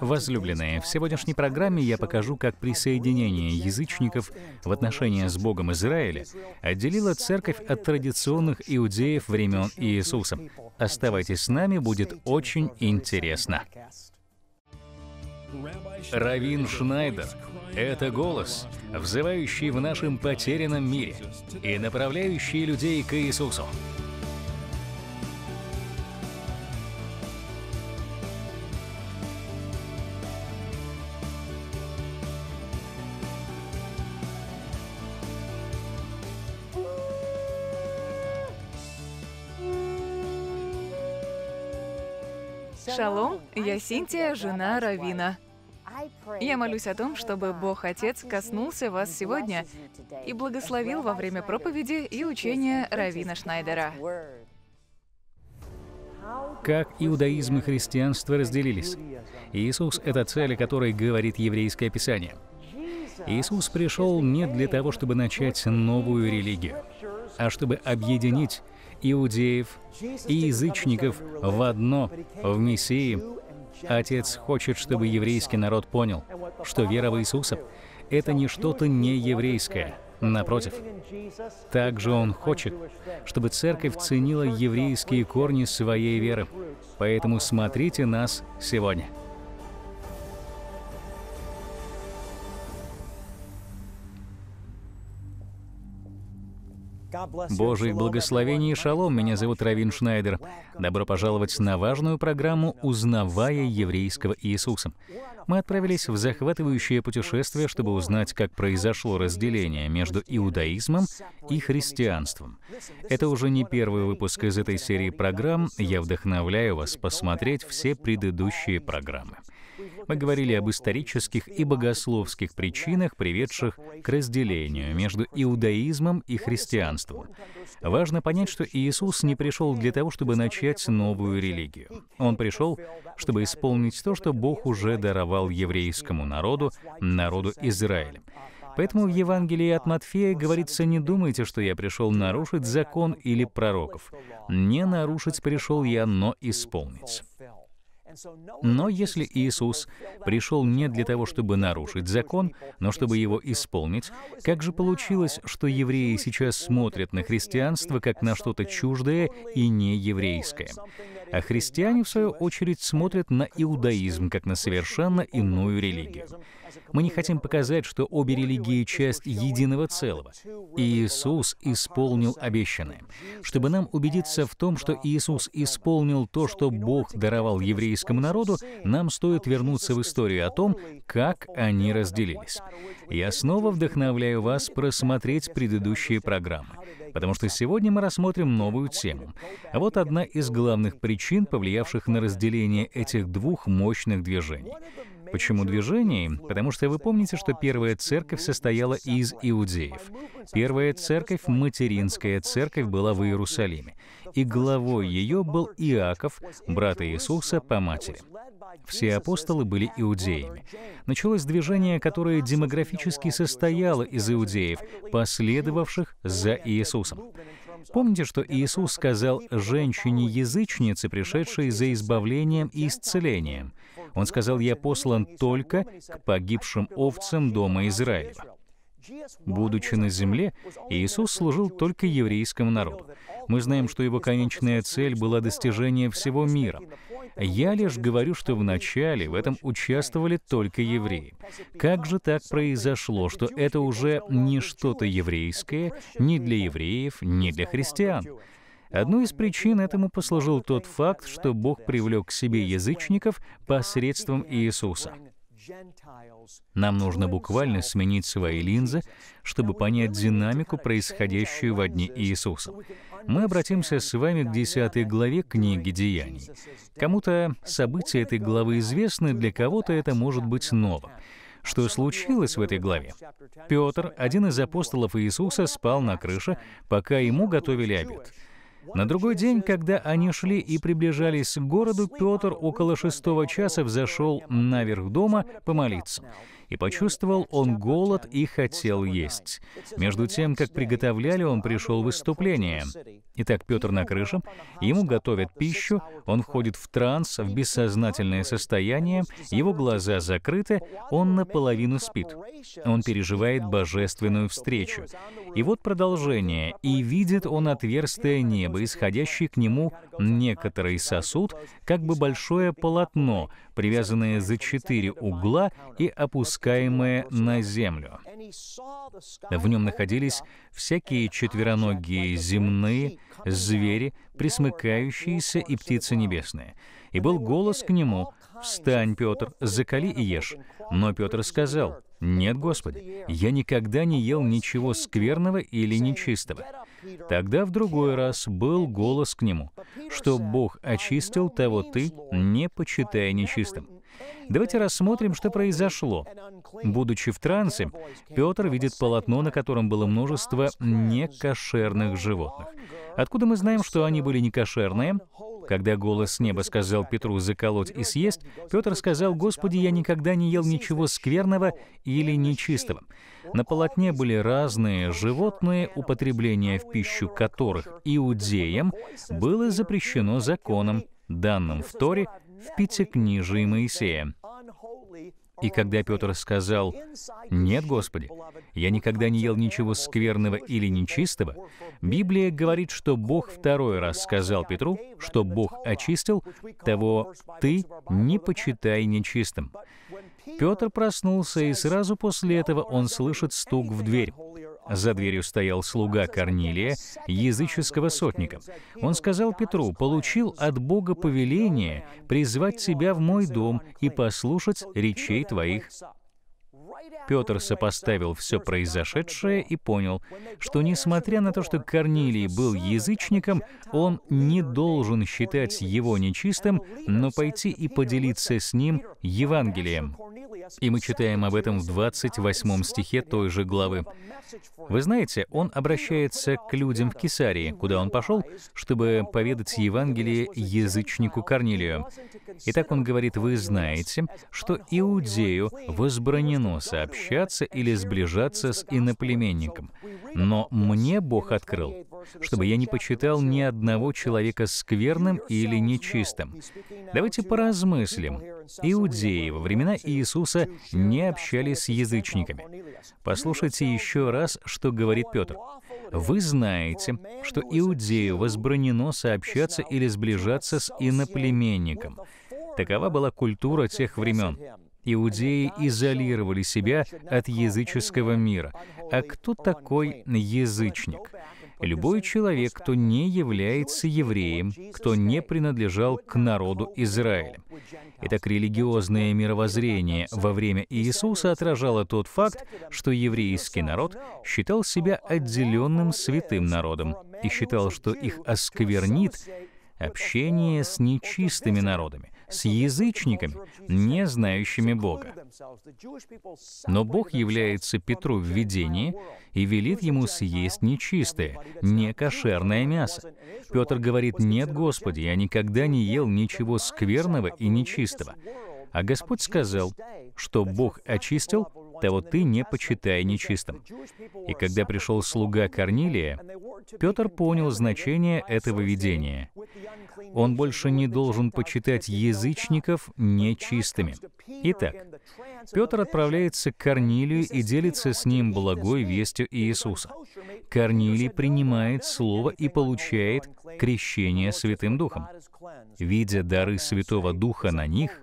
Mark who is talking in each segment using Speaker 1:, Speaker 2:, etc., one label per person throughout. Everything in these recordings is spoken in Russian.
Speaker 1: Возлюбленные, в сегодняшней программе я покажу, как присоединение язычников в отношения с Богом Израиля отделило церковь от традиционных иудеев времен Иисуса. Оставайтесь с нами, будет очень интересно. Равин Шнайдер — это голос, взывающий в нашем потерянном мире и направляющий людей к Иисусу. Я Синтия, жена Равина. Я молюсь о том, чтобы Бог Отец коснулся вас сегодня и благословил во время проповеди и учения Равина Шнайдера. Как иудаизм и христианство разделились? Иисус — это цель, о которой говорит еврейское писание. Иисус пришел не для того, чтобы начать новую религию, а чтобы объединить иудеев и язычников в одно, в Мессии, Отец хочет, чтобы еврейский народ понял, что вера в Иисуса — это не что-то нееврейское. Напротив, также он хочет, чтобы церковь ценила еврейские корни своей веры. Поэтому смотрите нас сегодня. Божьих благословений и шалом, меня зовут Равин Шнайдер. Добро пожаловать на важную программу «Узнавая еврейского Иисуса». Мы отправились в захватывающее путешествие, чтобы узнать, как произошло разделение между иудаизмом и христианством. Это уже не первый выпуск из этой серии программ. Я вдохновляю вас посмотреть все предыдущие программы. Мы говорили об исторических и богословских причинах, приведших к разделению между иудаизмом и христианством. Важно понять, что Иисус не пришел для того, чтобы начать новую религию. Он пришел, чтобы исполнить то, что Бог уже даровал еврейскому народу, народу Израиля. Поэтому в Евангелии от Матфея говорится, не думайте, что я пришел нарушить закон или пророков. Не нарушить пришел я, но исполнить. Но если Иисус пришел не для того, чтобы нарушить закон, но чтобы его исполнить, как же получилось, что евреи сейчас смотрят на христианство как на что-то чуждое и нееврейское? А христиане, в свою очередь, смотрят на иудаизм как на совершенно иную религию. Мы не хотим показать, что обе религии — часть единого целого. Иисус исполнил обещанное. Чтобы нам убедиться в том, что Иисус исполнил то, что Бог даровал еврейскому народу, нам стоит вернуться в историю о том, как они разделились. Я снова вдохновляю вас просмотреть предыдущие программы потому что сегодня мы рассмотрим новую тему. А вот одна из главных причин, повлиявших на разделение этих двух мощных движений. Почему движений? Потому что вы помните, что первая церковь состояла из иудеев. Первая церковь, материнская церковь, была в Иерусалиме. И главой ее был Иаков, брат Иисуса по матери. Все апостолы были иудеями. Началось движение, которое демографически состояло из иудеев, последовавших за Иисусом. Помните, что Иисус сказал женщине-язычнице, пришедшей за избавлением и исцелением? Он сказал, «Я послан только к погибшим овцам дома Израиля". Будучи на земле, Иисус служил только еврейскому народу. Мы знаем, что его конечная цель была достижение всего мира. Я лишь говорю, что вначале в этом участвовали только евреи. Как же так произошло, что это уже не что-то еврейское, ни для евреев, ни для христиан? Одной из причин этому послужил тот факт, что Бог привлек к себе язычников посредством Иисуса. Нам нужно буквально сменить свои линзы, чтобы понять динамику, происходящую во дне Иисуса. Мы обратимся с вами к 10 главе книги «Деяний». Кому-то события этой главы известны, для кого-то это может быть ново. Что случилось в этой главе? Петр, один из апостолов Иисуса, спал на крыше, пока ему готовили обед. На другой день, когда они шли и приближались к городу, Петр около шестого часа взошел наверх дома помолиться и почувствовал он голод и хотел есть. Между тем, как приготовляли, он пришел в выступление. Итак, Петр на крыше, ему готовят пищу, он входит в транс, в бессознательное состояние, его глаза закрыты, он наполовину спит. Он переживает божественную встречу. И вот продолжение. «И видит он отверстие неба, исходящий к нему некоторый сосуд, как бы большое полотно, привязанные за четыре угла и опускаемые на землю. В нем находились всякие четвероногие земные, звери, присмыкающиеся и птицы небесные. И был голос к нему, «Встань, Петр, закали и ешь». Но Петр сказал, «Нет, Господи, я никогда не ел ничего скверного или нечистого». Тогда в другой раз был голос к нему, что Бог очистил того ты, не почитая нечистым. Давайте рассмотрим, что произошло. Будучи в трансе, Петр видит полотно, на котором было множество некошерных животных. Откуда мы знаем, что они были некошерные? Когда голос с неба сказал Петру заколоть и съесть, Петр сказал, «Господи, я никогда не ел ничего скверного или нечистого». На полотне были разные животные, употребление в пищу которых иудеям было запрещено законом, данным в Торе в Пятикнижии Моисея. И когда Петр сказал, «Нет, Господи, я никогда не ел ничего скверного или нечистого», Библия говорит, что Бог второй раз сказал Петру, что Бог очистил, того «ты не почитай нечистым». Петр проснулся, и сразу после этого он слышит стук в дверь. За дверью стоял слуга Корнилия, языческого сотника. Он сказал Петру, «Получил от Бога повеление призвать тебя в мой дом и послушать речей твоих». Петр сопоставил все произошедшее и понял, что несмотря на то, что Корнилий был язычником, он не должен считать его нечистым, но пойти и поделиться с ним Евангелием. И мы читаем об этом в 28 стихе той же главы. Вы знаете, он обращается к людям в Кесарии, куда он пошел, чтобы поведать Евангелие язычнику Корнилию. Итак, он говорит, «Вы знаете, что Иудею возбранено сообщаться или сближаться с иноплеменником. Но мне Бог открыл, чтобы я не почитал ни одного человека скверным или нечистым. Давайте поразмыслим. Иудеи во времена Иисуса не общались с язычниками. Послушайте еще раз, что говорит Петр. «Вы знаете, что иудею возбранено сообщаться или сближаться с иноплеменником». Такова была культура тех времен иудеи изолировали себя от языческого мира. А кто такой язычник? Любой человек, кто не является евреем, кто не принадлежал к народу Израиля. Итак, религиозное мировоззрение во время Иисуса отражало тот факт, что еврейский народ считал себя отделенным святым народом и считал, что их осквернит общение с нечистыми народами с язычниками, не знающими Бога. Но Бог является Петру в видении и велит ему съесть нечистое, некошерное мясо. Петр говорит, «Нет, Господи, я никогда не ел ничего скверного и нечистого». А Господь сказал, что Бог очистил, того ты не почитай нечистым. И когда пришел слуга Корнилия, Петр понял значение этого видения. Он больше не должен почитать язычников нечистыми. Итак, Петр отправляется к Корнилию и делится с ним благой вестью Иисуса. Корнилий принимает слово и получает крещение Святым Духом. Видя дары Святого Духа на них,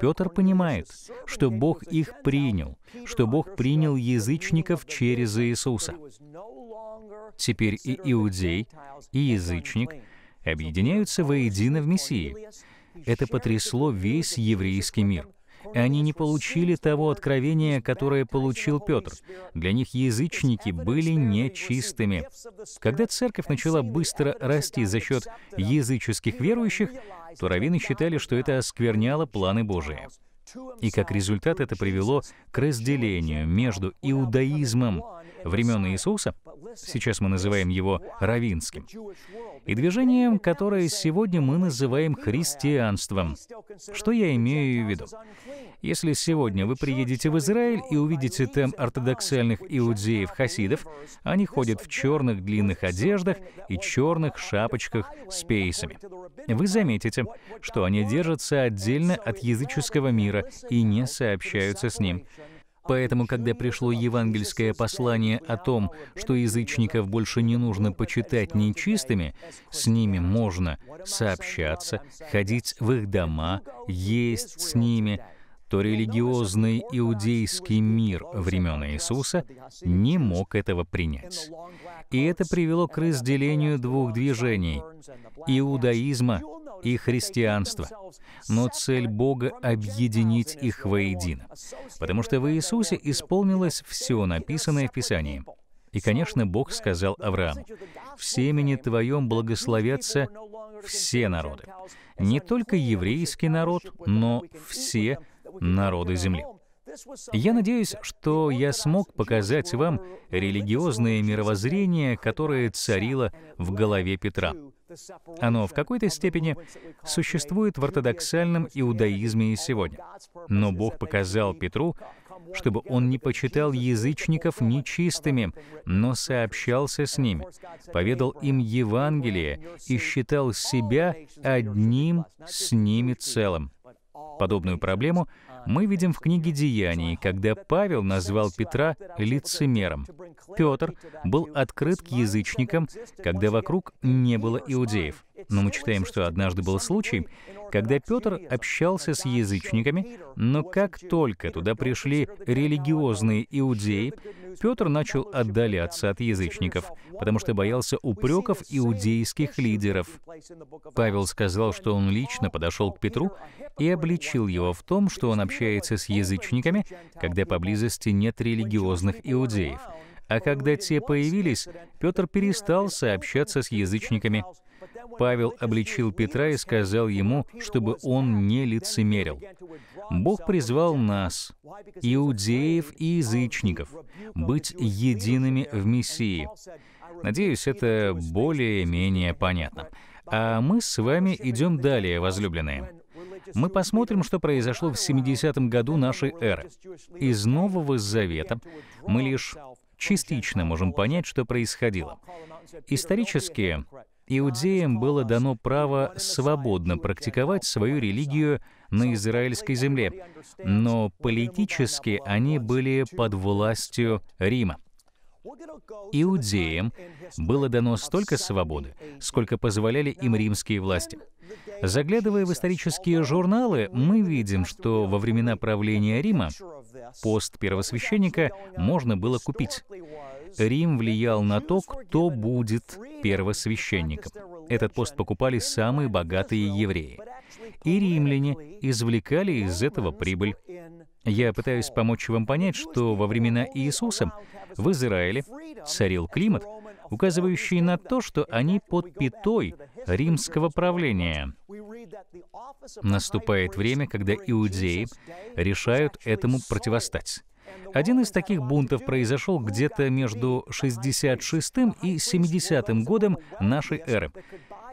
Speaker 1: Петр понимает, что Бог их принял, что Бог принял язычников через Иисуса. Теперь и иудей, и язычник объединяются воедино в Мессии. Это потрясло весь еврейский мир. Они не получили того откровения, которое получил Петр. Для них язычники были нечистыми. Когда церковь начала быстро расти за счет языческих верующих, то раввины считали, что это оскверняло планы Божии. И как результат это привело к разделению между иудаизмом времен Иисуса, сейчас мы называем его равинским, и движением, которое сегодня мы называем христианством. Что я имею в виду? Если сегодня вы приедете в Израиль и увидите там ортодоксальных иудеев-хасидов, они ходят в черных длинных одеждах и черных шапочках с пейсами. Вы заметите, что они держатся отдельно от языческого мира и не сообщаются с ним. Поэтому, когда пришло евангельское послание о том, что язычников больше не нужно почитать нечистыми, с ними можно сообщаться, ходить в их дома, есть с ними, то религиозный иудейский мир времен Иисуса не мог этого принять. И это привело к разделению двух движений — иудаизма и христианства. Но цель Бога — объединить их воедино. Потому что в Иисусе исполнилось все написанное в Писании. И, конечно, Бог сказал Аврааму, «В семени твоем благословятся все народы». Не только еврейский народ, но все народы земли. Я надеюсь, что я смог показать вам религиозное мировоззрение, которое царило в голове Петра. Оно в какой-то степени существует в ортодоксальном иудаизме и сегодня. Но Бог показал Петру, чтобы он не почитал язычников нечистыми, но сообщался с ними, поведал им Евангелие и считал себя одним с ними целым. Подобную проблему — мы видим в книге «Деяний», когда Павел назвал Петра лицемером. Петр был открыт к язычникам, когда вокруг не было иудеев. Но мы читаем, что однажды был случай, когда Петр общался с язычниками, но как только туда пришли религиозные иудеи, Петр начал отдаляться от язычников, потому что боялся упреков иудейских лидеров. Павел сказал, что он лично подошел к Петру и обличил его в том, что он общается с язычниками, когда поблизости нет религиозных иудеев. А когда те появились, Петр перестал сообщаться с язычниками. Павел обличил Петра и сказал ему, чтобы он не лицемерил. Бог призвал нас, иудеев и язычников, быть едиными в Мессии. Надеюсь, это более-менее понятно. А мы с вами идем далее, возлюбленные. Мы посмотрим, что произошло в 70-м году нашей эры. Из Нового Завета мы лишь частично можем понять, что происходило. Исторически иудеям было дано право свободно практиковать свою религию на израильской земле, но политически они были под властью Рима. Иудеям было дано столько свободы, сколько позволяли им римские власти. Заглядывая в исторические журналы, мы видим, что во времена правления Рима пост первосвященника можно было купить. Рим влиял на то, кто будет первосвященником. Этот пост покупали самые богатые евреи. И римляне извлекали из этого прибыль. Я пытаюсь помочь вам понять, что во времена Иисуса в Израиле царил климат, указывающий на то, что они под пятой римского правления. Наступает время, когда иудеи решают этому противостать. Один из таких бунтов произошел где-то между 66 и 70 годом нашей эры.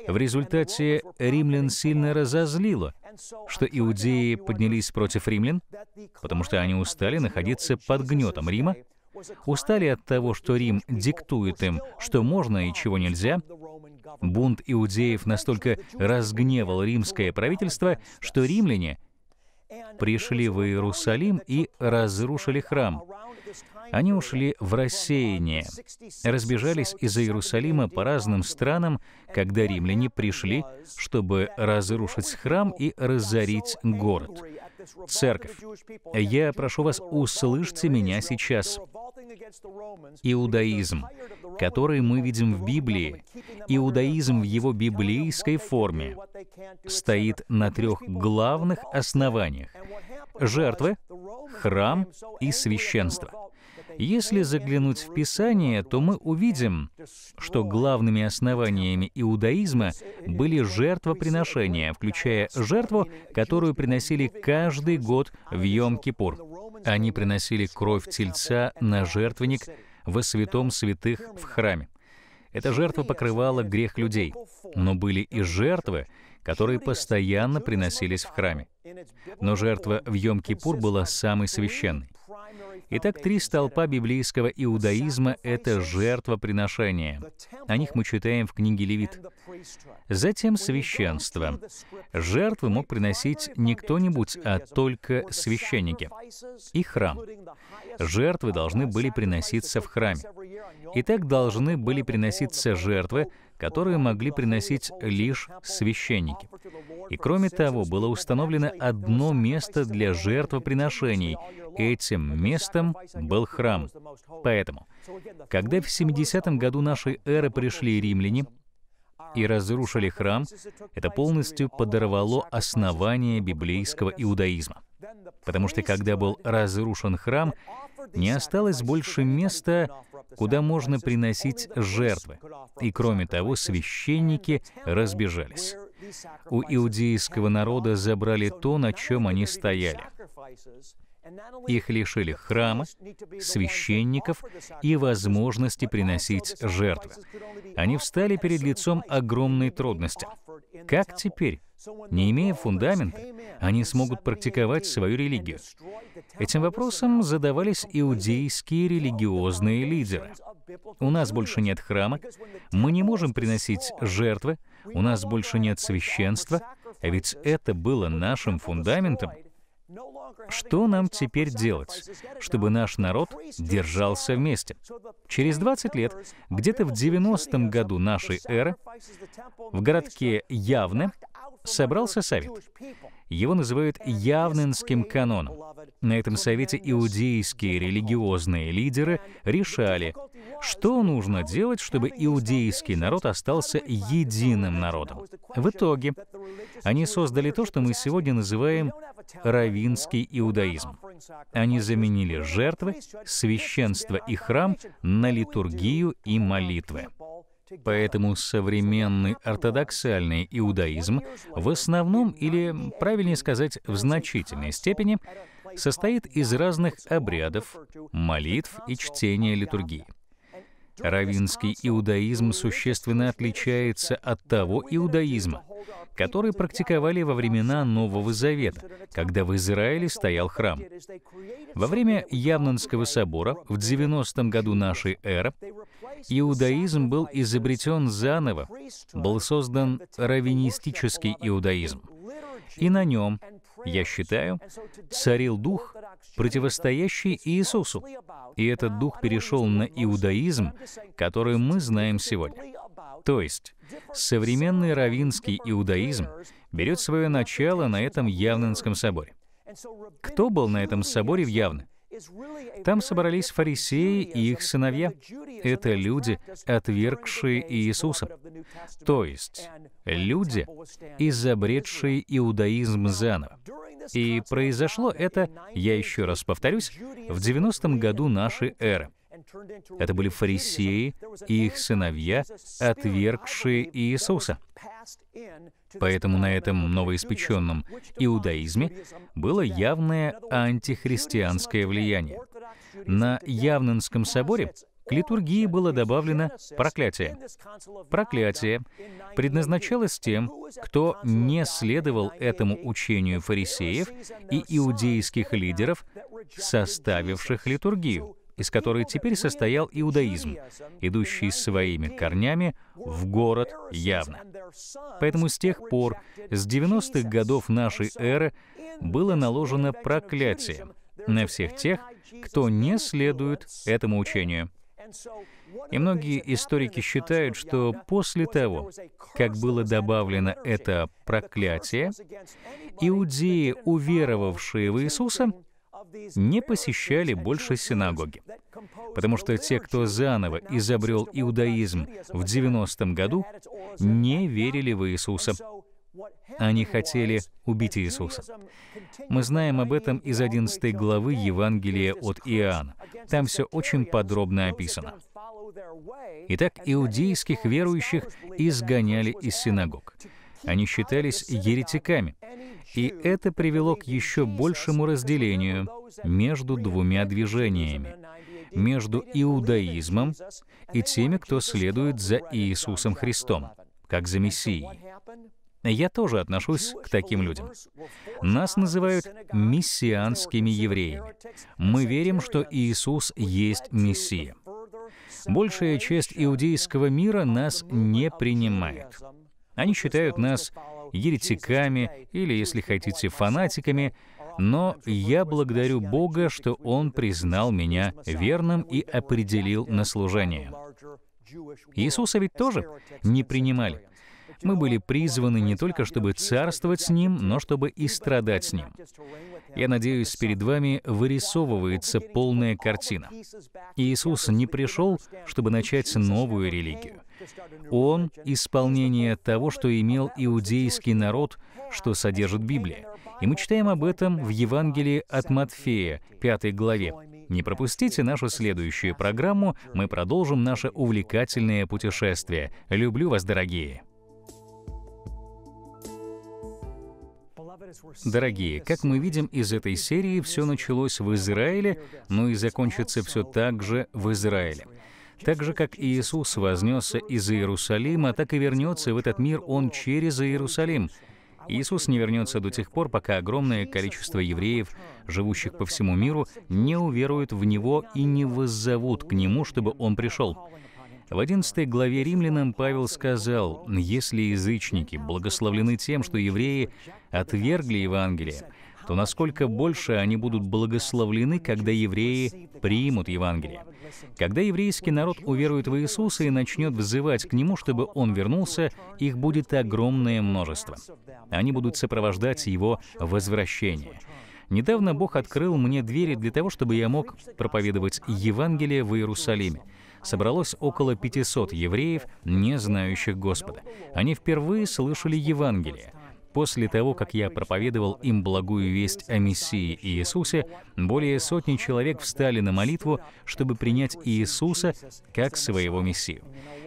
Speaker 1: В результате римлян сильно разозлило, что иудеи поднялись против римлян, потому что они устали находиться под гнетом Рима, устали от того, что Рим диктует им, что можно и чего нельзя. Бунт иудеев настолько разгневал римское правительство, что римляне — пришли в Иерусалим и разрушили храм. Они ушли в рассеяние, разбежались из Иерусалима по разным странам, когда римляне пришли, чтобы разрушить храм и разорить город. Церковь, я прошу вас, услышьте меня сейчас. Иудаизм, который мы видим в Библии, иудаизм в его библейской форме, стоит на трех главных основаниях — жертвы, храм и священство. Если заглянуть в Писание, то мы увидим, что главными основаниями иудаизма были жертвоприношения, включая жертву, которую приносили каждый год в Йом-Кипур. Они приносили кровь тельца на жертвенник во святом святых в храме. Эта жертва покрывала грех людей, но были и жертвы, которые постоянно приносились в храме. Но жертва в Йом-Кипур была самой священной. Итак, три столпа библейского иудаизма — это жертвоприношения. О них мы читаем в книге Левит. Затем священство. Жертвы мог приносить не кто-нибудь, а только священники. И храм. Жертвы должны были приноситься в храме. Итак, должны были приноситься жертвы, которые могли приносить лишь священники. И кроме того, было установлено одно место для жертвоприношений. Этим местом был храм. Поэтому, когда в 70-м году нашей эры пришли римляне, и разрушили храм, это полностью подорвало основание библейского иудаизма. Потому что когда был разрушен храм, не осталось больше места, куда можно приносить жертвы. И кроме того, священники разбежались. У иудейского народа забрали то, на чем они стояли. Их лишили храма, священников и возможности приносить жертвы. Они встали перед лицом огромной трудности. Как теперь не имея фундамента, они смогут практиковать свою религию. Этим вопросом задавались иудейские религиозные лидеры. У нас больше нет храма, мы не можем приносить жертвы, у нас больше нет священства, а ведь это было нашим фундаментом. Что нам теперь делать, чтобы наш народ держался вместе? Через 20 лет, где-то в 90-м году нашей эры, в городке Явне собрался совет. Его называют Явнинским каноном. На этом совете иудейские религиозные лидеры решали, что нужно делать, чтобы иудейский народ остался единым народом. В итоге они создали то, что мы сегодня называем равинский иудаизм. Они заменили жертвы, священство и храм на литургию и молитвы. Поэтому современный ортодоксальный иудаизм в основном, или правильнее сказать, в значительной степени, состоит из разных обрядов, молитв и чтения литургии. Равинский иудаизм существенно отличается от того иудаизма, который практиковали во времена Нового Завета, когда в Израиле стоял храм. Во время Явнонского собора в 90-м году нашей эры иудаизм был изобретен заново, был создан раввинистический иудаизм и на нем, я считаю, царил дух, противостоящий Иисусу. И этот дух перешел на иудаизм, который мы знаем сегодня. То есть, современный равинский иудаизм берет свое начало на этом Явненском соборе. Кто был на этом соборе в Явне? Там собрались фарисеи и их сыновья. Это люди, отвергшие Иисуса. То есть люди, изобретшие иудаизм заново. И произошло это, я еще раз повторюсь, в 90-м году нашей эры. Это были фарисеи и их сыновья, отвергшие Иисуса. Поэтому на этом новоиспеченном иудаизме было явное антихристианское влияние. На Явненском соборе к литургии было добавлено проклятие. Проклятие предназначалось тем, кто не следовал этому учению фарисеев и иудейских лидеров, составивших литургию, из которой теперь состоял иудаизм, идущий своими корнями в город явно. Поэтому с тех пор, с 90-х годов нашей эры, было наложено проклятие на всех тех, кто не следует этому учению. И многие историки считают, что после того, как было добавлено это проклятие, иудеи, уверовавшие в Иисуса, не посещали больше синагоги, потому что те, кто заново изобрел иудаизм в 90-м году, не верили в Иисуса. Они хотели убить Иисуса. Мы знаем об этом из 11 главы Евангелия от Иоанна. Там все очень подробно описано. Итак, иудейских верующих изгоняли из синагог. Они считались еретиками, и это привело к еще большему разделению между двумя движениями, между иудаизмом и теми, кто следует за Иисусом Христом, как за Мессией. Я тоже отношусь к таким людям. Нас называют мессианскими евреями. Мы верим, что Иисус есть Мессия. Большая часть иудейского мира нас не принимает. Они считают нас еретиками или, если хотите, фанатиками, но я благодарю Бога, что Он признал меня верным и определил на служение. Иисуса ведь тоже не принимали. Мы были призваны не только, чтобы царствовать с Ним, но чтобы и страдать с Ним. Я надеюсь, перед вами вырисовывается полная картина. Иисус не пришел, чтобы начать новую религию. Он — исполнение того, что имел иудейский народ, что содержит Библия. И мы читаем об этом в Евангелии от Матфея, 5 главе. Не пропустите нашу следующую программу, мы продолжим наше увлекательное путешествие. Люблю вас, дорогие! Дорогие, как мы видим из этой серии, все началось в Израиле, но ну и закончится все так же в Израиле. Так же, как Иисус вознесся из Иерусалима, так и вернется в этот мир Он через Иерусалим. Иисус не вернется до тех пор, пока огромное количество евреев, живущих по всему миру, не уверуют в Него и не воззовут к Нему, чтобы Он пришел. В 11 главе римлянам Павел сказал, «Если язычники благословлены тем, что евреи отвергли Евангелие, то насколько больше они будут благословлены, когда евреи примут Евангелие. Когда еврейский народ уверует в Иисуса и начнет взывать к Нему, чтобы Он вернулся, их будет огромное множество. Они будут сопровождать Его возвращение. Недавно Бог открыл мне двери для того, чтобы я мог проповедовать Евангелие в Иерусалиме. Собралось около 500 евреев, не знающих Господа. Они впервые слышали Евангелие. После того, как я проповедовал им благую весть о Мессии Иисусе, более сотни человек встали на молитву, чтобы принять Иисуса как своего Мессию.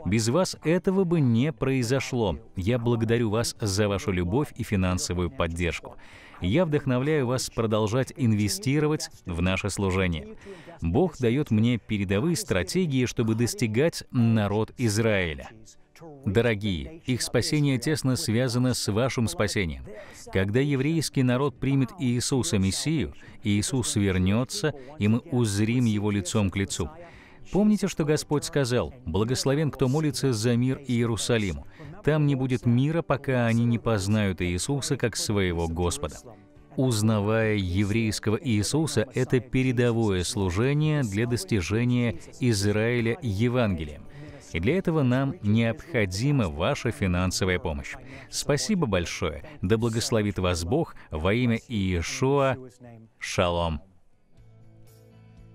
Speaker 1: Без вас этого бы не произошло. Я благодарю вас за вашу любовь и финансовую поддержку. Я вдохновляю вас продолжать инвестировать в наше служение. Бог дает мне передовые стратегии, чтобы достигать народ Израиля. Дорогие, их спасение тесно связано с вашим спасением. Когда еврейский народ примет Иисуса Мессию, Иисус вернется, и мы узрим Его лицом к лицу. Помните, что Господь сказал, «Благословен, кто молится за мир Иерусалиму. Там не будет мира, пока они не познают Иисуса как своего Господа». Узнавая еврейского Иисуса, это передовое служение для достижения Израиля Евангелием. И для этого нам необходима ваша финансовая помощь. Спасибо большое. Да благословит вас Бог во имя Иешуа. Шалом.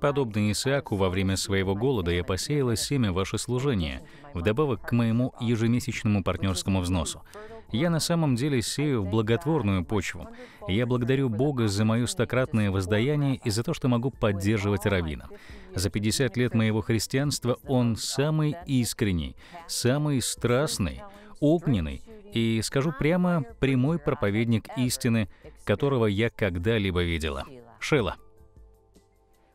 Speaker 1: Подобно Исааку во время своего голода я посеяла семя ваше служение, вдобавок к моему ежемесячному партнерскому взносу. Я на самом деле сею в благотворную почву. Я благодарю Бога за мое стократное воздаяние и за то, что могу поддерживать Равина. За 50 лет моего христианства он самый искренний, самый страстный, огненный и, скажу прямо, прямой проповедник истины, которого я когда-либо видела. Шила.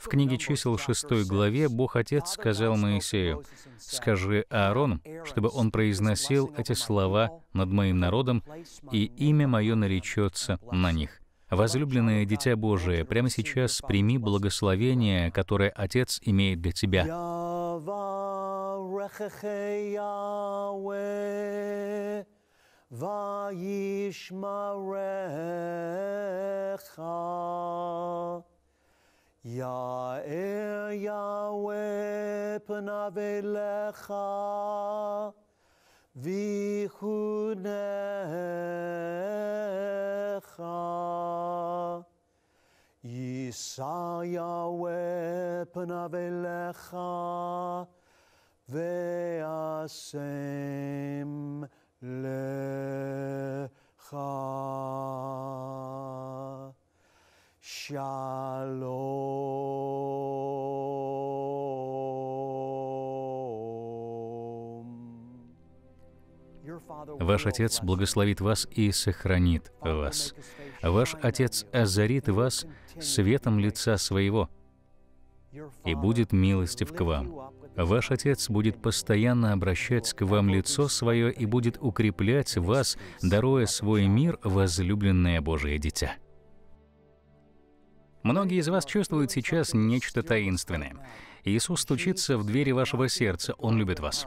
Speaker 1: В книге чисел 6 главе Бог Отец сказал Моисею, «Скажи Аарону, чтобы он произносил эти слова над моим народом, и имя мое наречется на них». Возлюбленное Дитя Божие, прямо сейчас прими благословение, которое Отец имеет для тебя. וישמרך יאר יהוה פניו אליך, ויחונך. יישא יהוה פניו אליך, והשם לך. שלום. Ваш Отец благословит вас и сохранит вас. Ваш Отец озарит вас светом лица своего и будет милостив к вам. Ваш Отец будет постоянно обращать к вам лицо свое и будет укреплять вас, даруя свой мир, возлюбленное Божие Дитя. Многие из вас чувствуют сейчас нечто таинственное. Иисус стучится в двери вашего сердца, Он любит вас.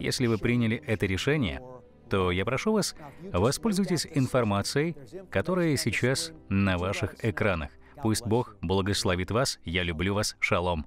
Speaker 1: Если вы приняли это решение, то я прошу вас, воспользуйтесь информацией, которая сейчас на ваших экранах. Пусть Бог благословит вас. Я люблю вас. Шалом.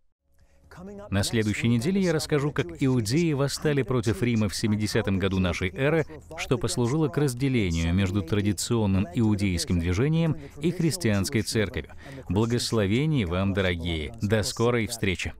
Speaker 1: На следующей неделе я расскажу, как иудеи восстали против Рима в 70-м году нашей эры, что послужило к разделению между традиционным иудейским движением и христианской церковью. Благословений вам, дорогие! До скорой встречи!